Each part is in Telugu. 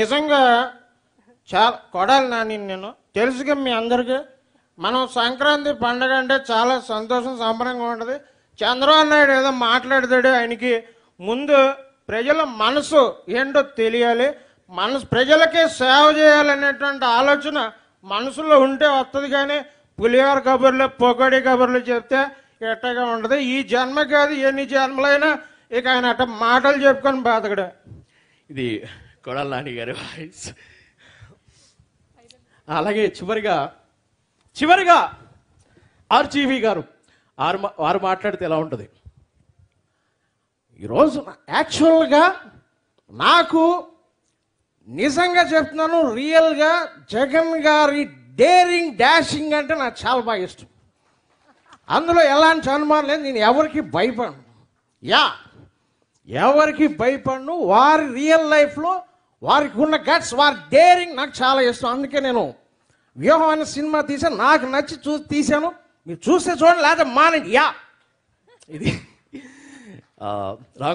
నిజంగా చాలా కొడాలి నాని నేను తెలుసుగా మీ అందరికీ మనం సంక్రాంతి పండుగ అంటే చాలా సంతోషం సంబరంగా ఉంటుంది చంద్రబాబు నాయుడు ఏదో మాట్లాడతాడు ఆయనకి ముందు ప్రజల మనసు ఏంటో తెలియాలి మనసు ప్రజలకే సేవ చేయాలనేటువంటి ఆలోచన మనసులో ఉంటే వస్తుంది కానీ పులిహోర కబుర్లు పొగడి కబుర్లు చెప్తే ఎట్టగా ఉండదు ఈ జన్మ కాదు ఎన్ని జన్మలైనా ఇక ఆయన అట్ట మాటలు చెప్పుకొని బాధకడే ఇది కొడాల నాని గారి వాయిస్ అలాగే చివరిగా చివరిగా ఆర్జీవి గారు ఆరు వారు మాట్లాడితే ఎలా ఉంటుంది ఈరోజు యాక్చువల్గా నాకు నిజంగా చెప్తున్నాను రియల్గా జగన్ గారి డేరింగ్ డాషింగ్ అంటే నాకు చాలా బాగా ఇష్టం అందులో ఎలాంటి అనుమానం లేదు నేను ఎవరికి భయపడను యా ఎవరికి భయపడను వారి రియల్ లైఫ్లో వారికి ఉన్న గట్స్ వారి డేరింగ్ నాకు చాలా ఇష్టం అందుకే నేను వ్యూహం అనే సినిమా తీసాను నాకు నచ్చి చూసి తీశాను మీరు చూస్తే చూడండి లేదా మానండి యా ఇది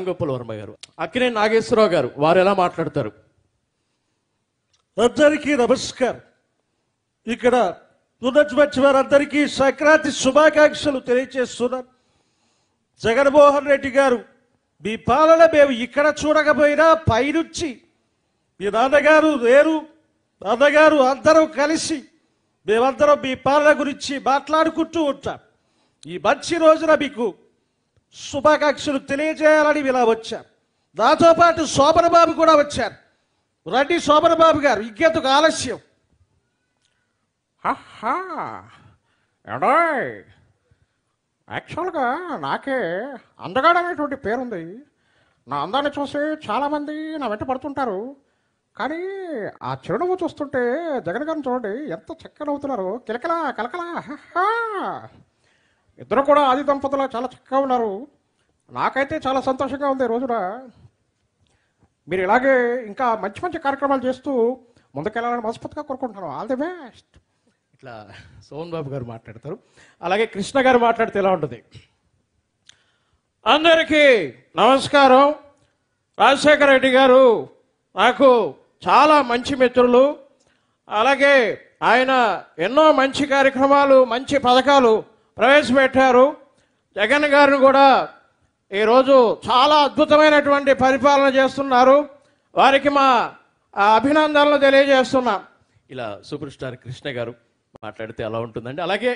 గోపాల్ వర్మ గారు అక్కినే నాగేశ్వరరావు గారు వారు ఎలా మాట్లాడతారు అందరికీ నమస్కారం ఇక్కడ పునర్జమచ్చి వారందరికీ సంక్రాంతి శుభాకాంక్షలు తెలియచేస్తున్నారు జగన్మోహన్ రెడ్డి గారు మీ పాలన మేము ఇక్కడ చూడకపోయినా పైనుంచి మీ నాన్నగారు వేరు నాన్నగారు అందరం కలిసి మేమందరం మీ పాలన గురించి మాట్లాడుకుంటూ ఉంటాం ఈ మంచి రోజున మీకు శుభాకాంక్షలు తెలియజేయాలని ఇలా వచ్చాం నాతో పాటు శోభనబాబు కూడా వచ్చారు రండి శోభనబాబు గారు ఇంకెందుకు ఆలస్యం ఎడా యాక్చువల్గా నాకే అందగాడు అనేటువంటి పేరుంది నా అందాన్ని చూసి చాలామంది నా వెంట పడుతుంటారు కానీ ఆ చిరునవ్వు చూస్తుంటే జగన్ గారిని చూడండి ఎంత చక్కగా నవ్వుతున్నారు కిలకలా కలకలా ఇద్దరు కూడా ఆది దంపతులు చాలా చక్కగా ఉన్నారు నాకైతే చాలా సంతోషంగా ఉంది రోజున మీరు ఇలాగే ఇంకా మంచి మంచి కార్యక్రమాలు చేస్తూ ముందుకెళ్ళాలని మనస్ఫూర్తిగా కోరుకుంటున్నాను ఆల్ ది బెస్ట్ ఇట్లా సోహన్ బాబు గారు మాట్లాడతారు అలాగే కృష్ణ గారు మాట్లాడితే ఎలా ఉంటుంది అందరికీ నమస్కారం రాజశేఖర రెడ్డి గారు నాకు చాలా మంచి మిత్రులు అలాగే ఆయన ఎన్నో మంచి కార్యక్రమాలు మంచి పథకాలు ప్రవేశపెట్టారు జగన్ గారిని కూడా ఈరోజు చాలా అద్భుతమైనటువంటి పరిపాలన చేస్తున్నారు వారికి మా అభినందనలు తెలియజేస్తున్నాం ఇలా సూపర్ స్టార్ కృష్ణ గారు మాట్లాడితే ఎలా ఉంటుందండి అలాగే